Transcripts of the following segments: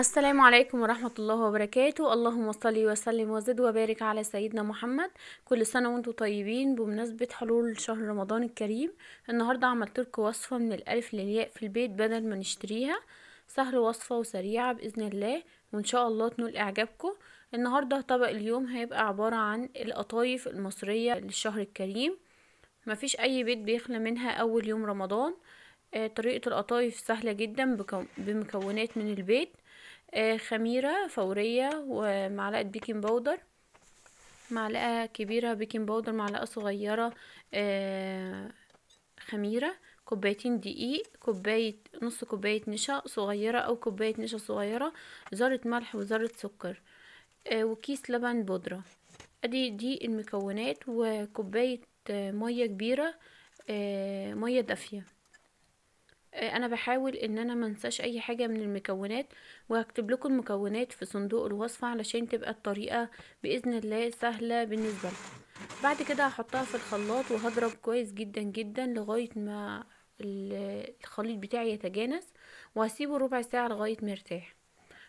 السلام عليكم ورحمة الله وبركاته اللهم صل وسلم وزد وبارك على سيدنا محمد كل سنة وانتم طيبين بمناسبة حلول شهر رمضان الكريم النهاردة عملت لكم وصفة من الألف للياء في البيت بدل ما نشتريها سهل وصفة وسريعة بإذن الله وإن شاء الله تنول إعجابكم النهاردة طبق اليوم هيبقى عبارة عن القطايف المصرية للشهر الكريم مفيش أي بيت بيخلى منها أول يوم رمضان آه، طريقة القطايف سهلة جدا بمكونات من البيت آه، خميرة فورية ومعلقة بيكنج بودر معلقة كبيرة بيكنج بودر معلقة صغيرة آه، خميرة كوبايتين دقيق كوباية نص كوباية نشا صغيرة أو كوباية نشا صغيرة ذرة ملح وذرة سكر آه، وكيس لبن بودرة ادي دي المكونات وكوباية مية كبيرة مية دافية آه، انا بحاول ان انا منساش اي حاجة من المكونات وهكتب لكم المكونات في صندوق الوصفة علشان تبقى الطريقة باذن الله سهلة بالنسبة لكم بعد كده هحطها في الخلاط وهضرب كويس جدا جدا لغاية ما الخليط بتاعي يتجانس وهسيبه ربع ساعة لغاية ما يرتاح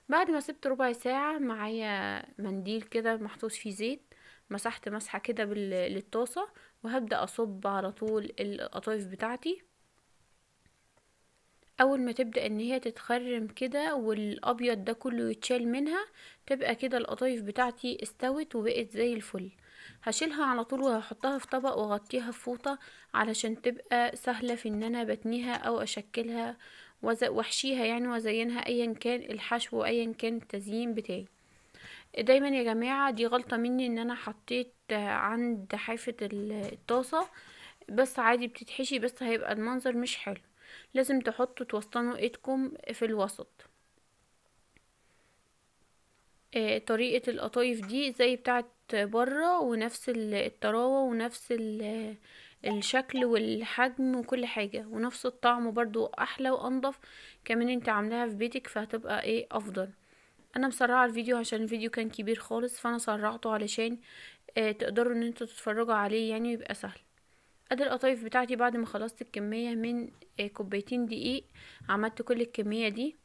بعد ما سبت ربع ساعة معايا منديل كده محطوط فيه زيت مسحت مسحة كده للطاسة وهبدأ أصب على طول القطايف بتاعتي اول ما تبدأ ان هي تتخرم كده والابيض ده كله يتشال منها تبقى كده القطايف بتاعتي استوت وبقت زي الفل هشيلها على طول وهحطها في طبق واغطيها في فوطة علشان تبقى سهلة في ان انا بتنيها او اشكلها واحشيها يعني وازينها ايا كان الحشو وايا كان التزيين بتاعي دايما يا جماعة دي غلطة مني ان انا حطيت عند حافة الطاسة بس عادي بتتحشي بس هيبقى المنظر مش حلو لازم تحطوا توسطنوا ايدكم في الوسط آه طريقة القطايف دي زي بتاعت بره ونفس الطراوة ونفس الشكل والحجم وكل حاجة ونفس الطعم برضو احلى وانضف كمان انت عاملاها في بيتك فهتبقى ايه افضل انا مسرعه الفيديو عشان الفيديو كان كبير خالص فانا سرعته علشان آه تقدروا ان انتوا تتفرجوا عليه يعني ويبقى سهل ادي القطايف بتاعتي بعد ما خلصت الكمية من آه، كوبايتين دقيق عملت كل الكمية دي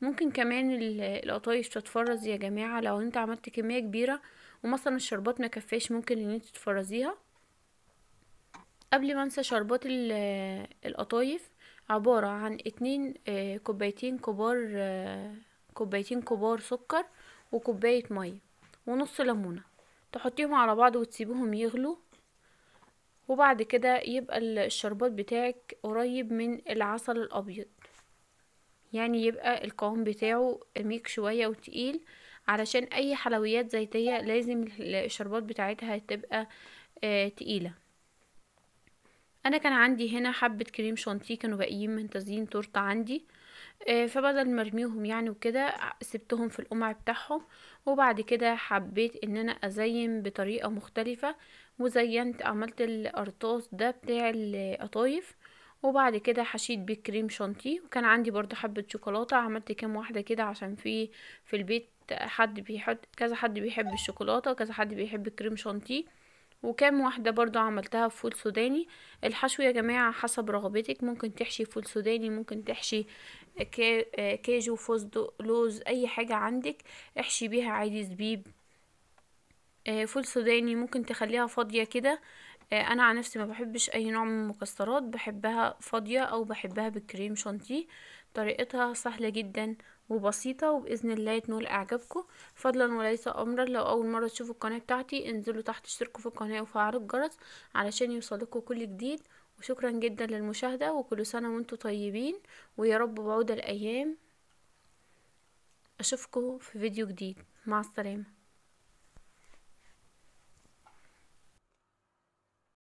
ممكن كمان القطايف تتفرز يا جماعة لو انت عملت كمية كبيرة ومثلا الشربات مكفاش ممكن ان انت تتفرزيها قبل ما انسى شربات القطايف عبارة عن اتنين آه، كوبايتين كبار آه، كوبايتين كبار سكر وكوباية مية ونص ليمونة تحطيهم على بعض وتسيبوهم يغلوا وبعد كده يبقى الشربات بتاعك قريب من العسل الابيض يعني يبقى القوام بتاعه ميك شوية وتقيل علشان اي حلويات زيتية لازم الشربات بتاعتها تبقى آه، تقيلة انا كان عندي هنا حبة كريم شانتيه كانوا باقيين من تزيين تورته عندي آه، فبدل ما ارميهم يعني وكده سبتهم في القمع بتاعهم وبعد كده حبيت ان انا ازين بطريقه مختلفه وزينت عملت القرطاس ده بتاع القطايف وبعد كده حشيت بيه كريم شانتيه وكان عندي برضو حبه شوكولاته عملت كام واحده كده عشان في في البيت حد بيحب كذا حد بيحب الشوكولاته وكذا حد بيحب كريم شانتيه وكام واحدة برضو عملتها فول سوداني الحشو يا جماعة حسب رغبتك ممكن تحشي فول سوداني ممكن تحشي كاجو فستق لوز اي حاجة عندك احشي بيها عادي زبيب آه، فول سوداني ممكن تخليها فاضية كده آه، انا عن نفسي ما بحبش اي نوع من المكسرات بحبها فاضية او بحبها بالكريم شانتيه طريقتها سهلة جدا وبسيطة وبإذن الله تنول إعجابكم فضلا وليس أمرا لو أول مرة تشوفوا القناة بتاعتي انزلوا تحت اشتركوا في القناة وفعلوا الجرس علشان يوصلكوا كل جديد وشكرا جدا للمشاهدة وكل سنة وانتم طيبين ويا رب بعود الأيام أشوفكم في فيديو جديد مع السلامة